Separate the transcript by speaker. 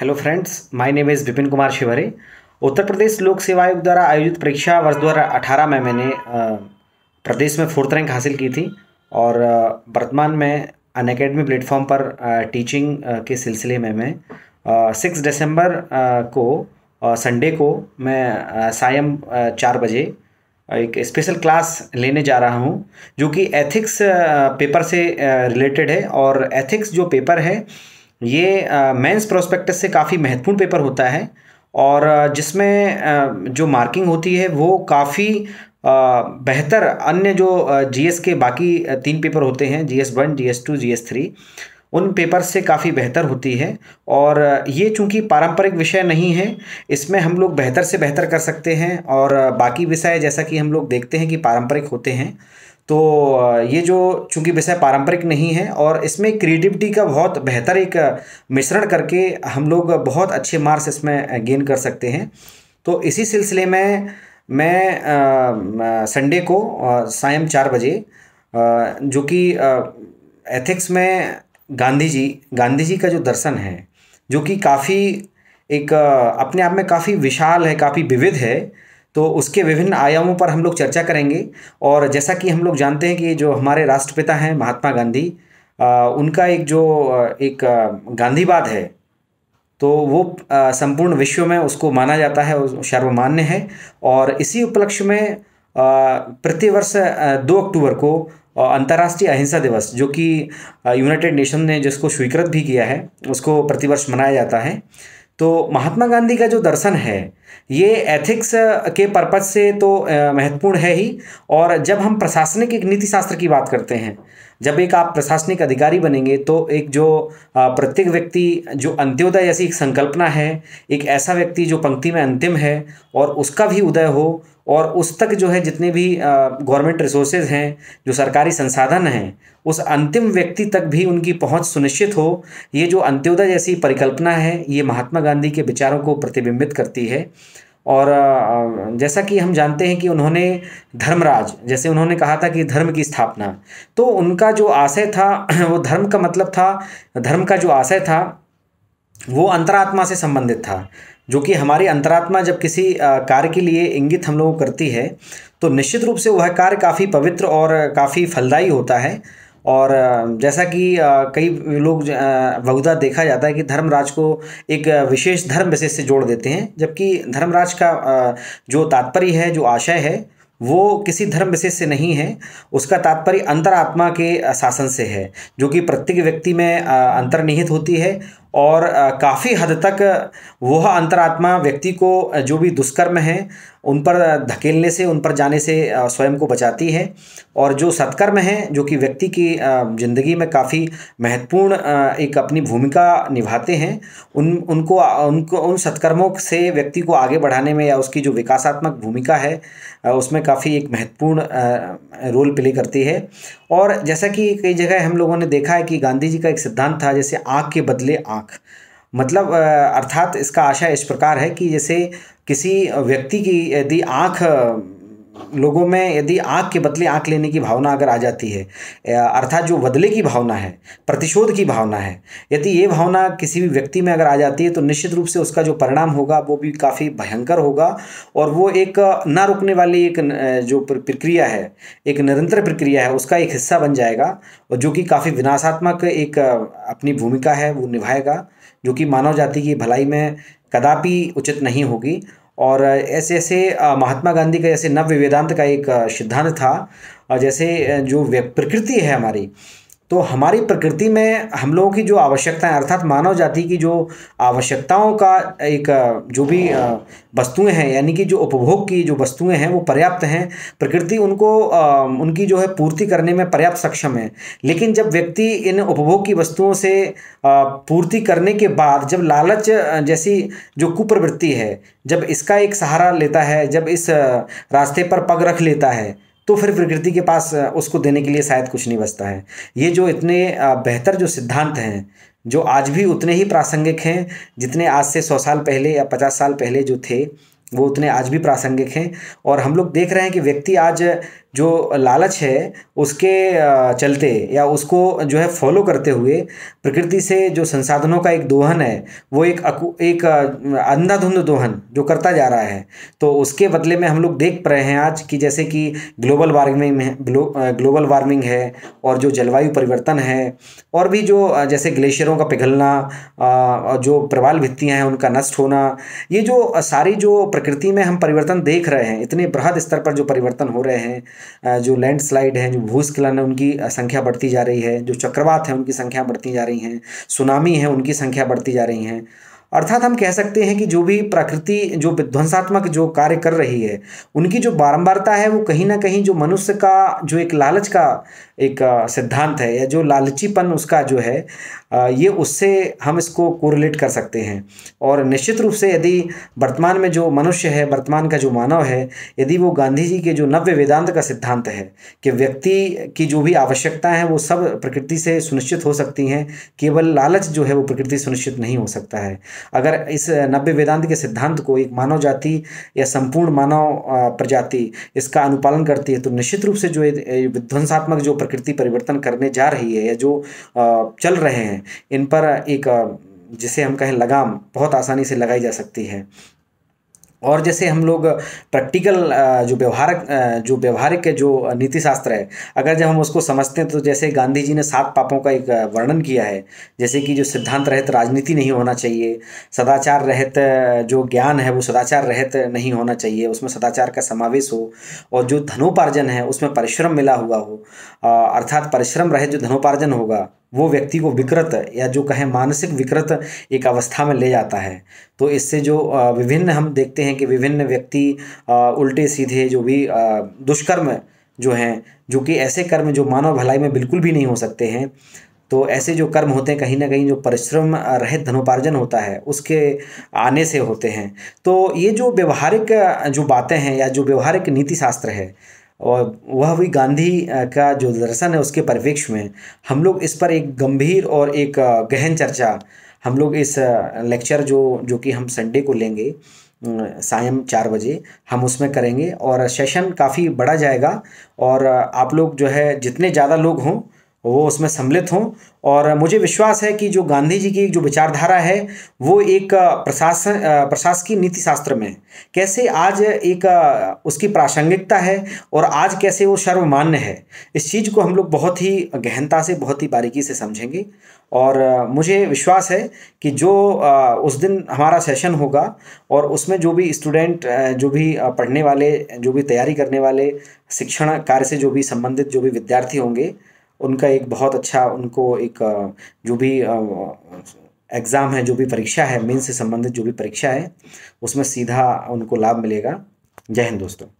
Speaker 1: hello friends my name is Vipin Kumar Shivare Uttar Pradesh Lok Seva आयोग द्वारा आयोजित परीक्षा वर्ष 2018 में मैंने प्रदेश में फोर्थ रैंक हासिल की थी और वर्तमान में अन अकेडमी प्लेटफॉर्म पर टीचिंग के सिलसिले में मैं सिक्स दिसंबर को संडे को मैं सायम चार बजे एक स्पेशल क्लास लेने जा रहा हूँ जो कि एथिक्स पेपर से रिलेटेड है और एथिक्स जो पेपर है ये मेंस प्रोस्पेक्टस से काफ़ी महत्वपूर्ण पेपर होता है और जिसमें जो मार्किंग होती है वो काफ़ी बेहतर अन्य जो जीएस के बाकी तीन पेपर होते हैं GS one GS two GS three उन पेपर से काफ़ी बेहतर होती है और ये चूंकि पारंपरिक विषय नहीं है इसमें हम लोग बेहतर से बेहतर कर सकते हैं और बाकी विषय जैसा कि हम लोग देखते हैं कि पारंपरिक होते हैं तो ये जो चूंकि विषय पारंपरिक नहीं है और इसमें क्रिएटिविटी का बहुत बेहतर एक मिश्रण करके हम लोग बहुत अच्छे मार्क्स इसमें गेन कर सकते हैं तो इसी सिलसिले में मैं संडे को सायम चार बजे जो कि एथिक्स में गांधी जी गांधी जी का जो दर्शन है जो कि काफ़ी एक अपने आप में काफ़ी विशाल है काफ़ी विविध है तो उसके विभिन्न आयामों पर हम लोग चर्चा करेंगे और जैसा कि हम लोग जानते हैं कि जो हमारे राष्ट्रपिता हैं महात्मा गांधी उनका एक जो एक गांधीवाद है तो वो संपूर्ण विश्व में उसको माना जाता है सर्वमान्य है और इसी उपलक्ष्य में प्रतिवर्ष दो अक्टूबर को अंतर्राष्ट्रीय अहिंसा दिवस जो कि यूनाइटेड नेशन ने जिसको स्वीकृत भी किया है उसको प्रतिवर्ष मनाया जाता है तो महात्मा गांधी का जो दर्शन है ये एथिक्स uh, के पर्पज़ से तो uh, महत्वपूर्ण है ही और जब हम प्रशासनिक एक नीति शास्त्र की बात करते हैं जब एक आप प्रशासनिक अधिकारी बनेंगे तो एक जो uh, प्रत्येक व्यक्ति जो अंत्योदय जैसी एक संकल्पना है एक ऐसा व्यक्ति जो पंक्ति में अंतिम है और उसका भी उदय हो और उस तक जो है जितने भी गवर्नमेंट रिसोर्सेज हैं जो सरकारी संसाधन हैं उस अंतिम व्यक्ति तक भी उनकी पहुंच सुनिश्चित हो ये जो अंत्योदय जैसी परिकल्पना है ये महात्मा गांधी के विचारों को प्रतिबिंबित करती है और जैसा कि हम जानते हैं कि उन्होंने धर्मराज जैसे उन्होंने कहा था कि धर्म की स्थापना तो उनका जो आशय था वो धर्म का मतलब था धर्म का जो आशय था वो अंतरात्मा से संबंधित था जो कि हमारी अंतरात्मा जब किसी कार्य के लिए इंगित हम लोगों करती है तो निश्चित रूप से वह कार्य काफ़ी पवित्र और काफ़ी फलदायी होता है और जैसा कि कई लोग बहुधा देखा जाता है कि धर्मराज को एक विशेष धर्म विशेष से जोड़ देते हैं जबकि धर्मराज का जो तात्पर्य है जो आशय है वो किसी धर्म विशेष से नहीं है उसका तात्पर्य अंतरात्मा के शासन से है जो कि प्रत्येक व्यक्ति में अंतर्निहित होती है और काफ़ी हद तक वह अंतरात्मा व्यक्ति को जो भी दुष्कर्म हैं उन पर धकेलने से उन पर जाने से स्वयं को बचाती है और जो सत्कर्म हैं जो कि व्यक्ति की ज़िंदगी में काफ़ी महत्वपूर्ण एक अपनी भूमिका निभाते हैं उन उनको उनको उन सत्कर्मों से व्यक्ति को आगे बढ़ाने में या उसकी जो विकासात्मक भूमिका है उसमें काफ़ी एक महत्वपूर्ण रोल प्ले करती है और जैसा कि कई जगह हम लोगों ने देखा है कि गांधी जी का एक सिद्धांत था जैसे आँख के बदले आँख आँख मतलब अर्थात इसका आशय इस प्रकार है कि जैसे किसी व्यक्ति की यदि आँख लोगों में यदि आँख के बदले आँख लेने की भावना अगर आ जाती है अर्थात जो बदले की भावना है प्रतिशोध की भावना है यदि ये भावना किसी भी व्यक्ति में अगर आ जाती है तो निश्चित रूप से उसका जो परिणाम होगा वो भी काफ़ी भयंकर होगा और वो एक ना रुकने वाली एक जो प्रक्रिया है एक निरंतर प्रक्रिया है उसका एक हिस्सा बन जाएगा और जो कि काफ़ी विनाशात्मक एक अपनी भूमिका है वो निभाएगा जो कि मानव जाति की भलाई में कदापि उचित नहीं होगी और ऐसे ऐसे महात्मा गांधी का जैसे नव वेदांत का एक सिद्धांत था जैसे जो प्रकृति है हमारी तो हमारी प्रकृति में हम लोगों की जो आवश्यकताएं अर्थात मानव जाति की जो आवश्यकताओं का एक जो भी वस्तुएं हैं यानी कि जो उपभोग की जो वस्तुएं हैं वो पर्याप्त हैं प्रकृति उनको उनकी जो है पूर्ति करने में पर्याप्त सक्षम है लेकिन जब व्यक्ति इन उपभोग की वस्तुओं से पूर्ति करने के बाद जब लालच जैसी जो कुप्रवृत्ति है जब इसका एक सहारा लेता है जब इस रास्ते पर पग रख लेता है तो फिर प्रकृति के पास उसको देने के लिए शायद कुछ नहीं बचता है ये जो इतने बेहतर जो सिद्धांत हैं जो आज भी उतने ही प्रासंगिक हैं जितने आज से सौ साल पहले या पचास साल पहले जो थे वो उतने आज भी प्रासंगिक हैं और हम लोग देख रहे हैं कि व्यक्ति आज जो लालच है उसके चलते या उसको जो है फॉलो करते हुए प्रकृति से जो संसाधनों का एक दोहन है वो एक एक अंधाधुंध दोहन जो करता जा रहा है तो उसके बदले में हम लोग देख रहे हैं आज कि जैसे कि ग्लोबल वार्मिंग में ग्लो, ग्लोबल वार्मिंग है और जो जलवायु परिवर्तन है और भी जो जैसे ग्लेशियरों का पिघलना जो प्रवाल भित्तियाँ हैं उनका नष्ट होना ये जो सारी जो प्रकृति में हम परिवर्तन देख रहे हैं इतने बृहद स्तर पर जो परिवर्तन हो रहे हैं जो लैंडस्लाइड हैं जो भूस्खलन है उनकी संख्या बढ़ती जा रही है जो चक्रवात है उनकी संख्या बढ़ती जा रही हैं सुनामी है उनकी संख्या बढ़ती जा रही हैं अर्थात हम कह सकते हैं कि जो भी प्रकृति जो विध्वंसात्मक जो कार्य कर रही है उनकी जो बारंबारता है वो कहीं ना कहीं जो मनुष्य का जो एक लालच का एक सिद्धांत है या जो लालचीपन उसका जो है ये उससे हम इसको कोरिलेट कर सकते हैं और निश्चित रूप से यदि वर्तमान में जो मनुष्य है वर्तमान का जो मानव है यदि वो गांधी जी के जो नव्य वेदांत का सिद्धांत है कि व्यक्ति की जो भी आवश्यकता है वो सब प्रकृति से सुनिश्चित हो सकती हैं केवल लालच जो है वो प्रकृति सुनिश्चित नहीं हो सकता है अगर इस नव्य वेदांत के सिद्धांत को एक मानव जाति या संपूर्ण मानव प्रजाति इसका अनुपालन करती है तो निश्चित रूप से जो विध्वंसात्मक जो प्रकृति परिवर्तन करने जा रही है या जो चल रहे हैं इन पर एक जिसे हम कहें लगाम बहुत आसानी से लगाई जा सकती है और जैसे हम लोग प्रैक्टिकल जो व्यवहारक जो व्यवहारिक जो नीति शास्त्र है अगर जब हम उसको समझते हैं तो जैसे गांधी जी ने सात पापों का एक वर्णन किया है जैसे कि जो सिद्धांत रहित राजनीति नहीं होना चाहिए सदाचार रहित जो ज्ञान है वो सदाचार रहित नहीं होना चाहिए उसमें सदाचार का समावेश हो और जो धनोपार्जन है उसमें परिश्रम मिला हुआ हो अर्थात परिश्रम रहित जो धनोपार्जन होगा वो व्यक्ति को विकृत या जो कहें मानसिक विकृत एक अवस्था में ले जाता है तो इससे जो विभिन्न हम देखते हैं कि विभिन्न व्यक्ति उल्टे सीधे जो भी दुष्कर्म जो हैं जो कि ऐसे कर्म जो मानव भलाई में बिल्कुल भी नहीं हो सकते हैं तो ऐसे जो कर्म होते हैं कहीं ना कहीं जो परिश्रम रहित धनोपार्जन होता है उसके आने से होते हैं तो ये जो व्यवहारिक जो बातें हैं या जो व्यवहारिक नीति शास्त्र है और वह भी गांधी का जो दर्शन है उसके परिप्रेक्ष्य में हम लोग इस पर एक गंभीर और एक गहन चर्चा हम लोग इस लेक्चर जो जो कि हम संडे को लेंगे सायम चार बजे हम उसमें करेंगे और सेशन काफ़ी बढ़ा जाएगा और आप लोग जो है जितने ज़्यादा लोग हों वो उसमें सम्मिलित हों और मुझे विश्वास है कि जो गांधी जी की जो विचारधारा है वो एक प्रशासन प्रशासकीय नीति शास्त्र में कैसे आज एक उसकी प्रासंगिकता है और आज कैसे वो सर्वमान्य है इस चीज़ को हम लोग बहुत ही गहनता से बहुत ही बारीकी से समझेंगे और मुझे विश्वास है कि जो उस दिन हमारा सेशन होगा और उसमें जो भी स्टूडेंट जो भी पढ़ने वाले जो भी तैयारी करने वाले शिक्षण कार्य से जो भी संबंधित जो भी विद्यार्थी होंगे उनका एक बहुत अच्छा उनको एक जो भी एग्ज़ाम है जो भी परीक्षा है मेन से संबंधित जो भी परीक्षा है उसमें सीधा उनको लाभ मिलेगा जय हिंद दोस्तों